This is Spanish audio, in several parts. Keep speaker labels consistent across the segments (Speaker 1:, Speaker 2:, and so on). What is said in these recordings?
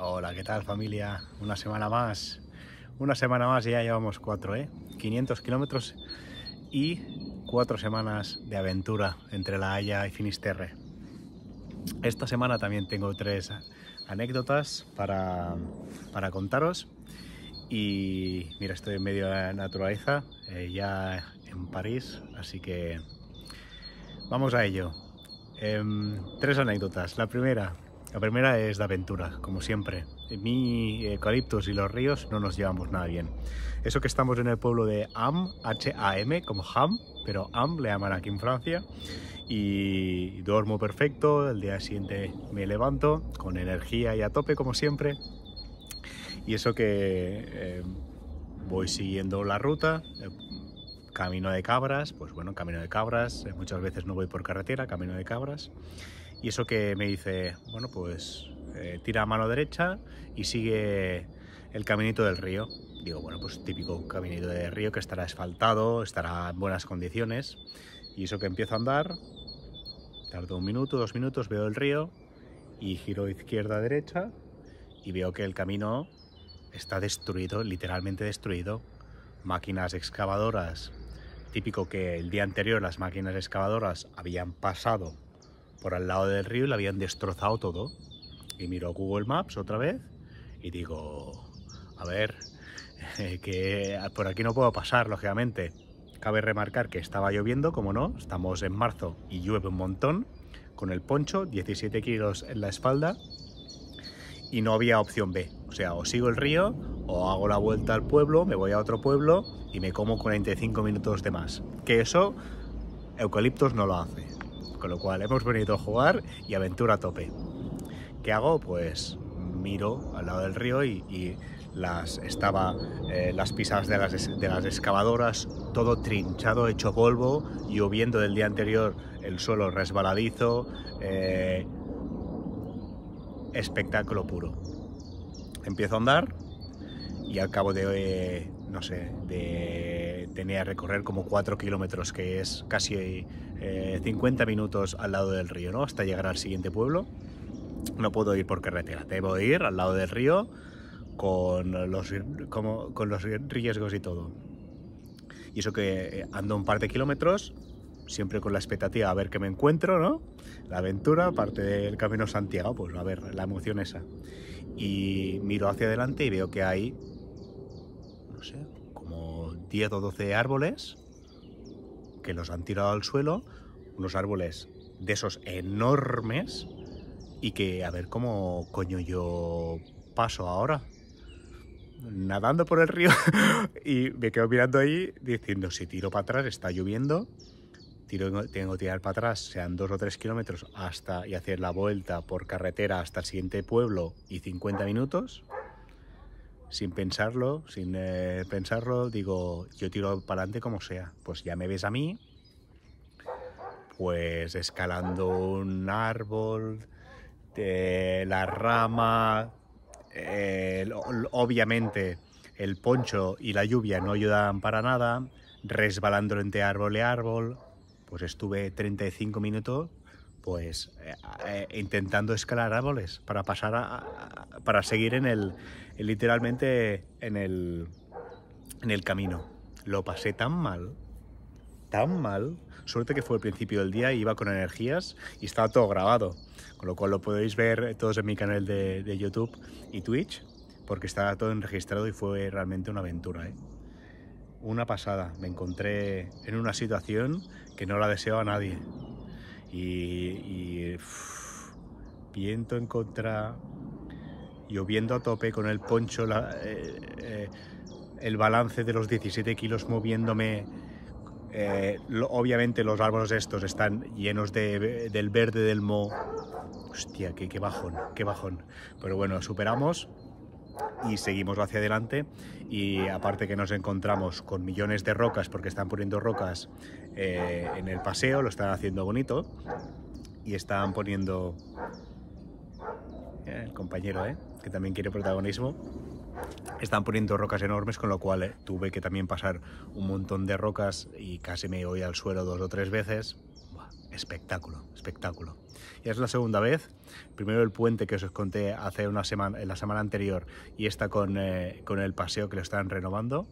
Speaker 1: Hola, ¿qué tal familia? Una semana más. Una semana más y ya llevamos cuatro, ¿eh? 500 kilómetros y cuatro semanas de aventura entre La Haya y Finisterre. Esta semana también tengo tres anécdotas para, contaros. Y mira, estoy en medio de la naturaleza, eh, ya en París, así que vamos a ello. Em, tres anécdotas. La primera, la primera es de aventura, como siempre. Mi eucaliptus y los ríos no nos llevamos nada bien. Eso que estamos en el pueblo de Am, H-A-M, como Ham, pero Am le llaman aquí en Francia. Y duermo perfecto, el día siguiente me levanto con energía y a tope, como siempre. Y eso que eh, voy siguiendo la ruta, camino de cabras, pues bueno, camino de cabras, eh, muchas veces no voy por carretera, camino de cabras, y eso que me dice, bueno, pues eh, tira a mano derecha y sigue el caminito del río. Digo, bueno, pues típico caminito de río que estará asfaltado, estará en buenas condiciones, y eso que empiezo a andar, tardo un minuto, dos minutos, veo el río y giro izquierda, a derecha, y veo que el camino está destruido, literalmente destruido, máquinas excavadoras típico que el día anterior las máquinas excavadoras habían pasado por al lado del río y lo habían destrozado todo. Y miro Google Maps otra vez y digo, a ver, eh, que por aquí no puedo pasar, lógicamente. Cabe remarcar que estaba lloviendo, como no, estamos en marzo y llueve un montón, con el poncho, 17 kilos en la espalda, y no había opción B. O sea, o sigo el río, o hago la vuelta al pueblo, me voy a otro pueblo y me como 45 minutos de más. Que eso, Eucaliptos no lo hace. Con lo cual, hemos venido a jugar y aventura a tope. ¿Qué hago? Pues miro al lado del río y, las, estaba eh, las pisas de las, excavadoras, todo trinchado, hecho polvo, lloviendo del día anterior, el suelo resbaladizo, eh, espectáculo puro empiezo a andar y al cabo de, no sé, de, tenía que recorrer como 4 kilómetros, que es casi 50 eh, minutos al lado del río, ¿no? Hasta llegar al siguiente pueblo. No puedo ir por carretera, debo ir al lado del río con los, con los riesgos y todo. Y eso que eh, ando un par de kilómetros siempre con la expectativa a ver qué me encuentro, ¿no? La aventura, parte del Camino Santiago, pues a ver, la emoción esa. Y miro hacia adelante y veo que hay, no sé, como 10 o 12 árboles que los han tirado al suelo, unos árboles de esos enormes y que a ver cómo coño yo paso ahora nadando por el río y me quedo mirando ahí diciendo si tiro para atrás está lloviendo tengo que tirar para atrás, sean dos o tres kilómetros, hasta y hacer la vuelta por carretera hasta el siguiente pueblo y 50 minutos, sin pensarlo, sin eh, pensarlo, digo, yo tiro para adelante como sea. Pues ya me ves a mí, pues escalando un árbol, eh, la rama, eh, obviamente el poncho y la lluvia no ayudan para nada, resbalando entre árbol y árbol, pues estuve 35 minutos pues eh, eh, intentando escalar árboles para pasar para seguir en el literalmente en el camino. Lo pasé tan mal, tan mal. Suerte que fue el principio del día, iba con energías y estaba todo grabado. Con lo cual lo podéis ver todos en mi canal de, YouTube y Twitch, porque estaba todo enregistrado y fue realmente una aventura. ¿eh? una pasada. Me encontré en una situación que no la deseo a nadie. Y, viento en contra, lloviendo a tope con el poncho, eh, eh, el balance de los 17 kilos moviéndome. Eh, obviamente los árboles estos están llenos del verde del mo. Hostia, qué, qué bajón, qué bajón. Pero bueno, superamos y seguimos hacia adelante y aparte que nos encontramos con millones de rocas porque están poniendo rocas eh, en el paseo, lo están haciendo bonito y están poniendo eh, el compañero, eh, que también quiere protagonismo. Están poniendo rocas enormes, con lo cual tuve que también pasar un montón de rocas y casi me oí al suelo dos o tres veces espectáculo, espectáculo. Y es la segunda vez, primero el puente que os conté hace una semana, en la semana anterior y esta eh, con, el paseo que lo están renovando,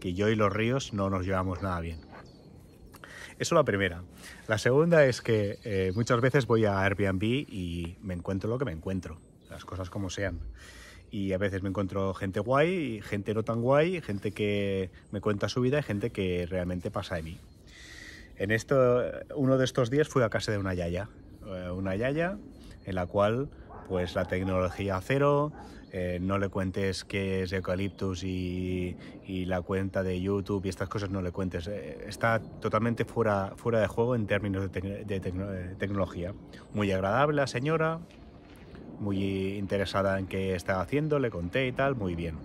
Speaker 1: que yo y los ríos no nos llevamos nada bien. Eso la primera. La segunda es que eh, muchas veces voy a Airbnb y me encuentro lo que me encuentro, las cosas como sean. Y a veces me encuentro gente guay, gente no tan guay, gente que me cuenta su vida y gente que realmente pasa de mí. En esto, uno de estos días fui a casa de una yaya, eh, una yaya en la cual pues la tecnología cero, eh, no le cuentes qué es Eucaliptus y, la cuenta de YouTube y estas cosas no le cuentes. Eh, está totalmente fuera, fuera de juego en términos de, tecnología. Muy agradable la señora, muy interesada en qué estaba haciendo, le conté y tal, muy bien.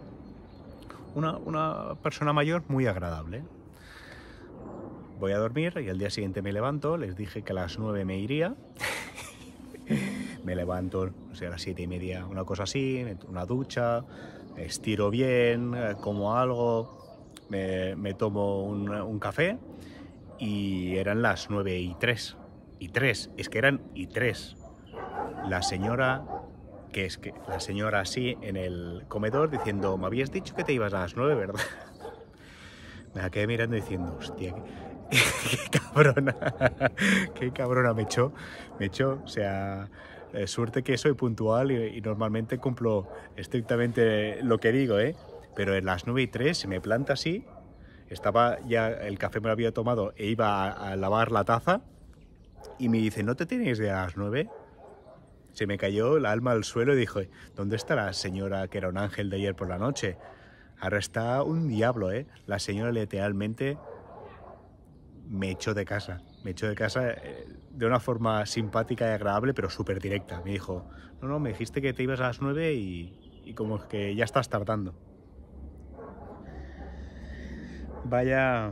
Speaker 1: una persona mayor muy agradable voy a dormir y al día siguiente me levanto, les dije que a las nueve me iría. me levanto, o sea, a las siete y media, una cosa así, una ducha, estiro bien, eh, como algo, me, tomo un, café y eran las nueve y 3. Y tres, es que eran y tres. La señora, que es que la señora así en el comedor diciendo, me habías dicho que te ibas a las nueve, ¿verdad? me quedé mirando diciendo, hostia, qué cabrona, qué cabrona me echó, me echó, o sea, eh, suerte que soy puntual y, normalmente cumplo estrictamente lo que digo, ¿eh? Pero en las 9 y 3 se me planta así, estaba ya, el café me lo había tomado e iba a, lavar la taza y me dice, ¿no te tienes de las 9? Se me cayó el alma al suelo y dijo ¿dónde está la señora que era un ángel de ayer por la noche? Ahora está un diablo, ¿eh? La señora literalmente me echó de casa. Me echó de casa eh, de una forma simpática y agradable, pero súper directa. Me dijo, no, no, me dijiste que te ibas a las nueve y, y como que ya estás tardando. Vaya,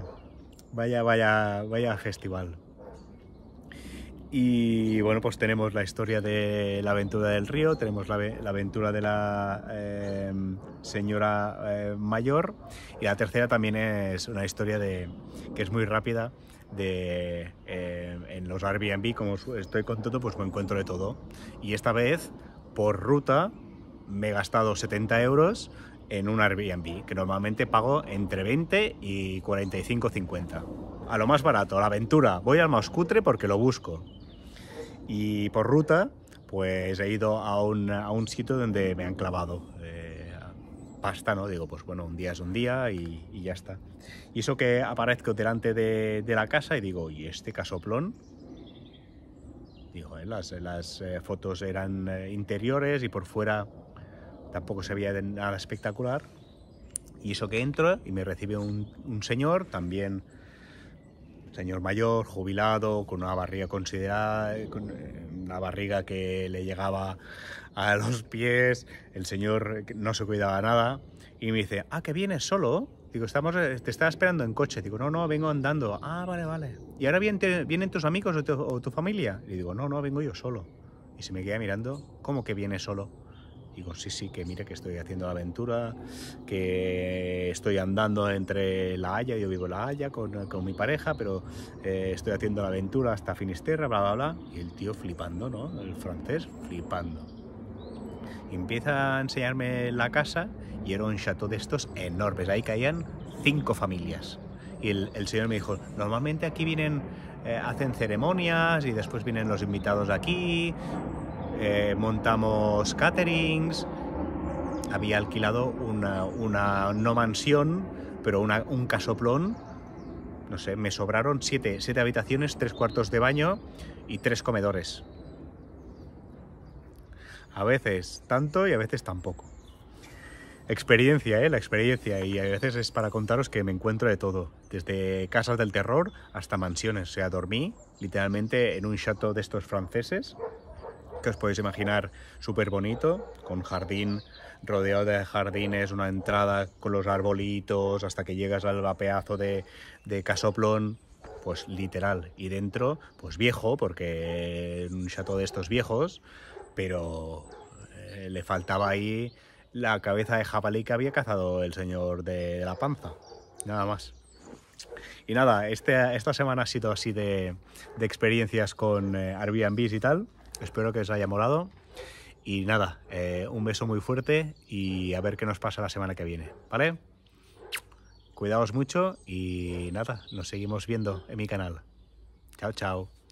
Speaker 1: vaya, vaya, vaya festival. Y bueno, pues tenemos la historia de la aventura del río, tenemos la, aventura de la em, señora eh, mayor y la tercera también es una historia que es muy rápida de em, en los Airbnb, como estoy contento, pues me encuentro de todo. Y esta vez, por ruta, me he gastado 70 euros en un Airbnb, que normalmente pago entre 20 y 45 50. A lo más barato, a la aventura, voy al más cutre porque lo busco. Y por ruta, pues he ido a un, a un sitio donde me han clavado. Eh, pasta, ¿no? Digo, pues bueno, un día es un día y, ya está. Y eso que aparezco delante de, de la casa y digo, ¿y este casoplón? Digo, eh, las, las eh, fotos eran interiores y por fuera tampoco se veía nada espectacular. Y eso que entro y me recibe un, señor, también señor mayor, jubilado, con una barriga considerada, con eh, una barriga que le llegaba a los pies, el señor no se cuidaba nada, y me dice, ah, que vienes solo, digo, estamos, eh, te estaba esperando en coche, digo, no, no, vengo andando, ah, vale, vale, y ahora vienen, vienen tus amigos o tu, familia, y digo, no, no, vengo yo solo, y se me queda mirando, ¿cómo que vienes solo? Digo, sí, sí, que mira que estoy haciendo la aventura, que estoy andando entre La Haya, yo vivo en La Haya con, mi pareja, pero eh, estoy haciendo la aventura hasta Finisterra, bla, bla, bla. Y el tío flipando, ¿no? El francés flipando. empieza a enseñarme la casa y era un chateau de estos enormes. Ahí caían cinco familias. Y el, señor me dijo, normalmente aquí vienen, eh, hacen ceremonias y después vienen los invitados aquí. Eh, montamos caterings, había alquilado una, no mansión, pero un casoplón, no sé, me sobraron siete, habitaciones, tres cuartos de baño y tres comedores. A veces tanto y a veces tampoco. Experiencia, ¿eh? La experiencia. Y a veces es para contaros que me encuentro de todo. Desde casas del terror hasta mansiones. O sea, dormí literalmente en un chateau de estos franceses que os podéis imaginar súper bonito, con jardín, rodeado de jardines, una entrada con los arbolitos, hasta que llegas al vapeazo de, Casoplón, pues literal. Y dentro, pues viejo, porque un chateau de estos viejos, pero eh, le faltaba ahí la cabeza de jabalí que había cazado el señor de, la panza. Nada más. Y nada, este, esta semana ha sido así de experiencias con eh, Airbnb y tal. Espero que os haya molado. Y nada, eh, un beso muy fuerte y a ver qué nos pasa la semana que viene, ¿vale? Cuidaos mucho y nada, nos seguimos viendo en mi canal. Chao, chao.